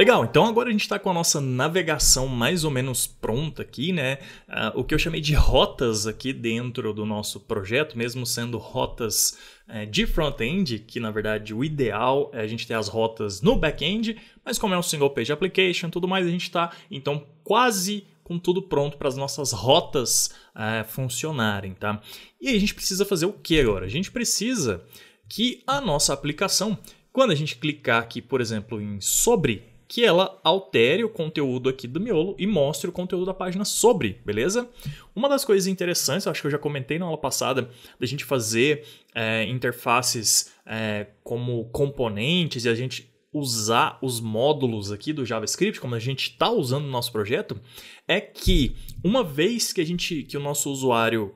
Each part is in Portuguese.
Legal, então agora a gente está com a nossa navegação mais ou menos pronta aqui, né? Uh, o que eu chamei de rotas aqui dentro do nosso projeto, mesmo sendo rotas uh, de front-end, que na verdade o ideal é a gente ter as rotas no back-end, mas como é um single page application tudo mais, a gente está então quase com tudo pronto para as nossas rotas uh, funcionarem, tá? E aí a gente precisa fazer o que agora? A gente precisa que a nossa aplicação, quando a gente clicar aqui, por exemplo, em sobre, que ela altere o conteúdo aqui do miolo e mostre o conteúdo da página sobre, beleza? Uma das coisas interessantes, acho que eu já comentei na aula passada, da gente fazer é, interfaces é, como componentes e a gente usar os módulos aqui do JavaScript, como a gente está usando no nosso projeto, é que uma vez que a gente, que o nosso usuário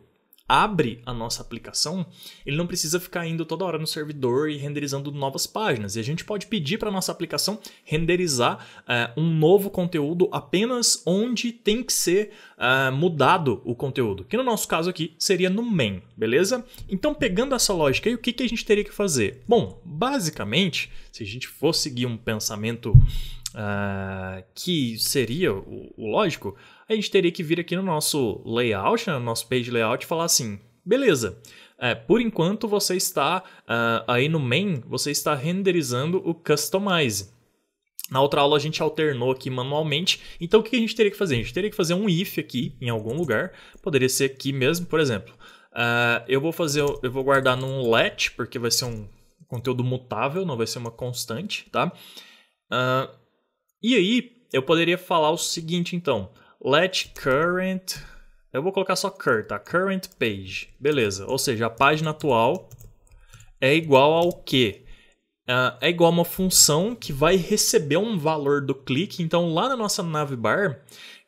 abre a nossa aplicação, ele não precisa ficar indo toda hora no servidor e renderizando novas páginas. E a gente pode pedir para a nossa aplicação renderizar uh, um novo conteúdo apenas onde tem que ser uh, mudado o conteúdo, que no nosso caso aqui seria no main, beleza? Então, pegando essa lógica aí, o que, que a gente teria que fazer? Bom, basicamente, se a gente for seguir um pensamento uh, que seria o, o lógico, a gente teria que vir aqui no nosso layout, né, no nosso page layout, e falar assim: beleza. É, por enquanto você está uh, aí no main, você está renderizando o customize. Na outra aula a gente alternou aqui manualmente, então o que a gente teria que fazer? A gente teria que fazer um if aqui em algum lugar, poderia ser aqui mesmo, por exemplo. Uh, eu vou fazer, eu vou guardar num let, porque vai ser um conteúdo mutável, não vai ser uma constante, tá? Uh, e aí, eu poderia falar o seguinte, então. Let current... Eu vou colocar só cur, tá? Current page. Beleza. Ou seja, a página atual é igual ao quê? Uh, é igual a uma função que vai receber um valor do clique. Então, lá na nossa navbar,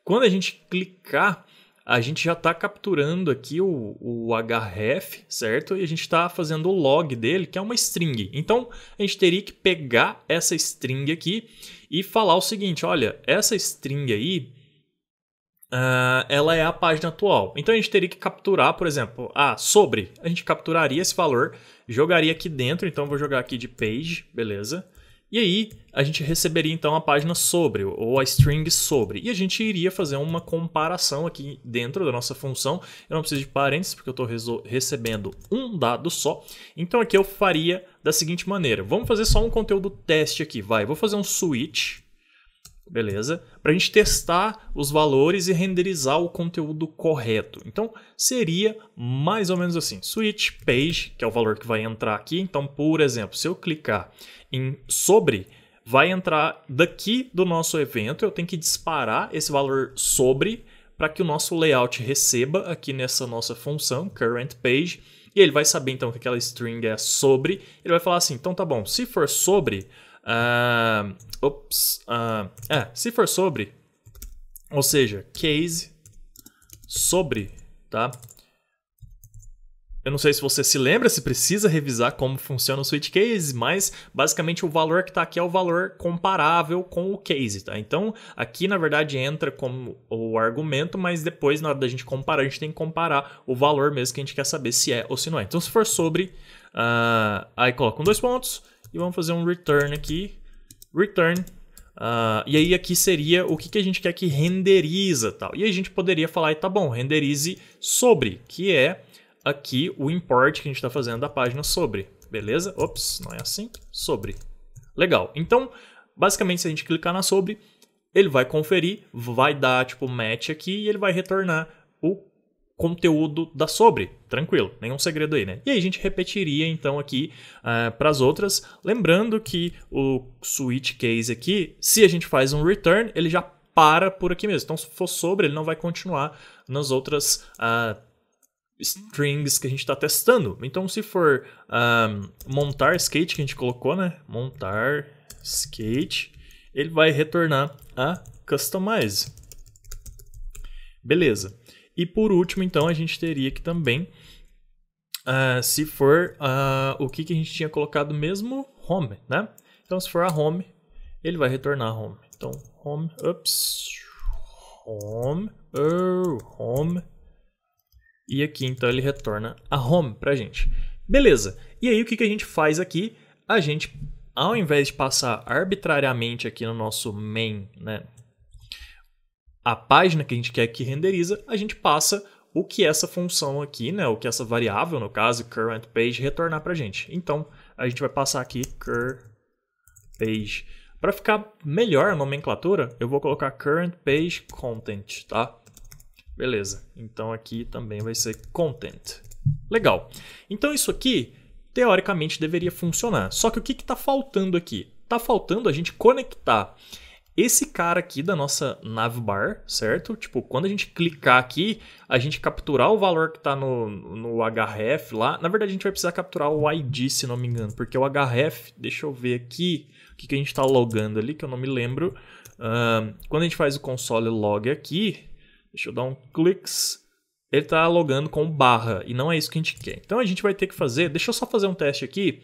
quando a gente clicar, a gente já está capturando aqui o, o, href, certo? E a gente está fazendo o log dele, que é uma string. Então, a gente teria que pegar essa string aqui e falar o seguinte: olha, essa string aí Uh, ela é a página atual. Então a gente teria que capturar, por exemplo, a ah, sobre. A gente capturaria esse valor, jogaria aqui dentro. Então vou jogar aqui de page, beleza. E aí, a gente receberia então a página sobre, ou a string sobre, e a gente iria fazer uma comparação aqui dentro da nossa função. Eu não preciso de parênteses, porque eu estou recebendo um dado só. Então aqui eu faria da seguinte maneira, vamos fazer só um conteúdo teste aqui, vai. Vou fazer um switch, beleza? Para a gente testar os valores e renderizar o conteúdo correto. Então, seria mais ou menos assim, switch page, que é o valor que vai entrar aqui. Então, por exemplo, se eu clicar em sobre, vai entrar daqui do nosso evento, eu tenho que disparar esse valor sobre para que o nosso layout receba aqui nessa nossa função, current page, e ele vai saber então que aquela string é sobre, ele vai falar assim, então tá bom, se for sobre, Uh, ops. Uh, é, se for sobre, ou seja, case sobre, tá? Eu não sei se você se lembra, se precisa revisar como funciona o switch case, mas basicamente o valor que está aqui é o valor comparável com o case, tá? Então, aqui na verdade entra como o argumento, mas depois na hora da gente comparar, a gente tem que comparar o valor mesmo que a gente quer saber se é ou se não é. Então, se for sobre, uh, aí coloca um dois pontos, e vamos fazer um return aqui, return, uh, e aí aqui seria o que, que a gente quer que renderiza tal. E a gente poderia falar, tá bom, renderize sobre, que é aqui o import que a gente está fazendo da página sobre, beleza? Ops, não é assim, sobre. Legal, então basicamente se a gente clicar na sobre, ele vai conferir, vai dar tipo match aqui e ele vai retornar o conteúdo da sobre. Tranquilo, nenhum segredo aí, né? E aí a gente repetiria então aqui uh, ah, para as outras, lembrando que o switch case aqui, se a gente faz um return, ele já para por aqui mesmo. Então se for sobre, ele não vai continuar nas outras uh, strings que a gente está testando. Então se for um, ah, montar skate que a gente colocou, né? Montar skate, ele vai retornar a customize. Beleza. E por último, então, a gente teria que também, uh, se for uh, o que, que a gente tinha colocado mesmo, home, né? Então, se for a home, ele vai retornar home. Então, home, ups, home, oh, home. E aqui, então, ele retorna a home pra gente. Beleza. E aí, o que, que a gente faz aqui? A gente, ao invés de passar arbitrariamente aqui no nosso main, né? a página que a gente quer que renderiza, a gente passa o que essa função aqui, né, o que essa variável, no caso, current page, retornar para a gente. Então, a gente vai passar aqui currentPage. page. Para ficar melhor a nomenclatura, eu vou colocar current page content, tá? Beleza. Então, aqui também vai ser content. Legal. Então, isso aqui, teoricamente, deveria funcionar. Só que o que está faltando aqui? Está faltando a gente conectar esse cara aqui da nossa navbar, certo? Tipo, quando a gente clicar aqui, a gente capturar o valor que está no, no href lá. Na verdade, a gente vai precisar capturar o ID, se não me engano, porque o href, deixa eu ver aqui o que, que a gente está logando ali, que eu não me lembro. quando a gente faz o console log aqui, deixa eu dar um cliques, ele está logando com barra, e não é isso que a gente quer. Então, a gente vai ter que fazer, deixa eu só fazer um teste aqui.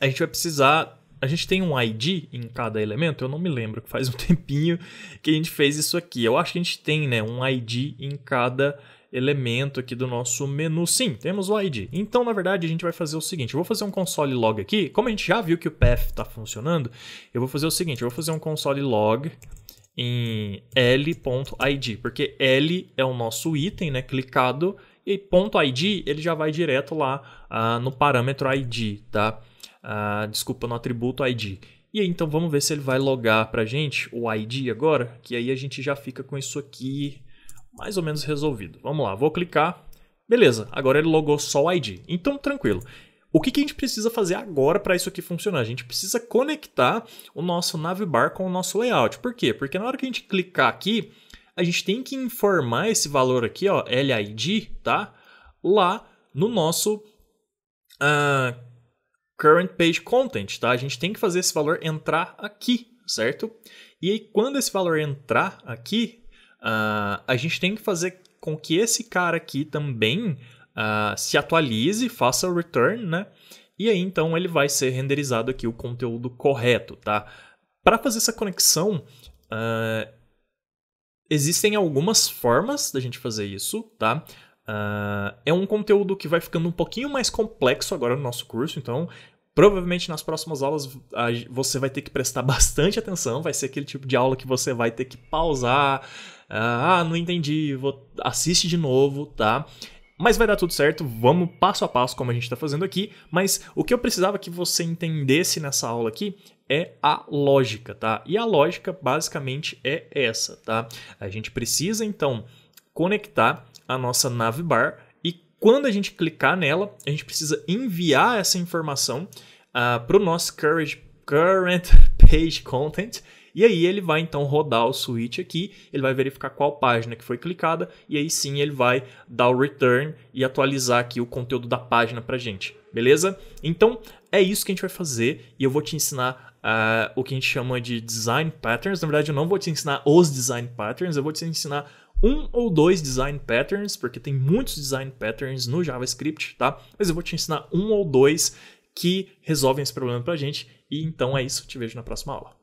A gente vai precisar a gente tem um ID em cada elemento? Eu não me lembro, que faz um tempinho que a gente fez isso aqui. Eu acho que a gente tem né, um ID em cada elemento aqui do nosso menu. Sim, temos o ID. Então, na verdade, a gente vai fazer o seguinte. Eu vou fazer um console log aqui. Como a gente já viu que o path está funcionando, eu vou fazer o seguinte. Eu vou fazer um console log em l.id, porque l é o nosso item né, clicado e ponto .id ele já vai direto lá ah, no parâmetro .id, tá? ah, desculpa, no atributo ID. E aí, então, vamos ver se ele vai logar para a gente o ID agora, que aí a gente já fica com isso aqui mais ou menos resolvido. Vamos lá, vou clicar. Beleza, agora ele logou só o ID. Então, tranquilo. O que, que a gente precisa fazer agora para isso aqui funcionar? A gente precisa conectar o nosso navbar com o nosso layout. Por quê? Porque na hora que a gente clicar aqui, a gente tem que informar esse valor aqui, ó, LID, tá? Lá no nosso uh, current page content, tá? A gente tem que fazer esse valor entrar aqui, certo? E aí, quando esse valor entrar aqui, uh, a gente tem que fazer com que esse cara aqui também uh, se atualize, faça o return, né? E aí, então, ele vai ser renderizado aqui o conteúdo correto, tá? Para fazer essa conexão, uh, existem algumas formas da gente fazer isso, tá? Uh, é um conteúdo que vai ficando um pouquinho mais complexo agora no nosso curso, então Provavelmente nas próximas aulas você vai ter que prestar bastante atenção, vai ser aquele tipo de aula que você vai ter que pausar. Ah, ah, não entendi, vou, assiste de novo, tá? Mas vai dar tudo certo, vamos passo a passo como a gente está fazendo aqui. Mas o que eu precisava que você entendesse nessa aula aqui é a lógica, tá? E a lógica basicamente é essa, tá? A gente precisa então conectar a nossa navbar quando a gente clicar nela, a gente precisa enviar essa informação uh, ah, para o nosso courage, Current Page Content. E aí ele vai então rodar o switch aqui, ele vai verificar qual página que foi clicada e aí sim ele vai dar o return e atualizar aqui o conteúdo da página para gente, beleza? Então é isso que a gente vai fazer e eu vou te ensinar uh, o que a gente chama de design patterns. Na verdade eu não vou te ensinar os design patterns, eu vou te ensinar um ou dois design patterns, porque tem muitos design patterns no JavaScript, tá? Mas eu vou te ensinar um ou dois que resolvem esse problema pra gente. E então é isso, te vejo na próxima aula.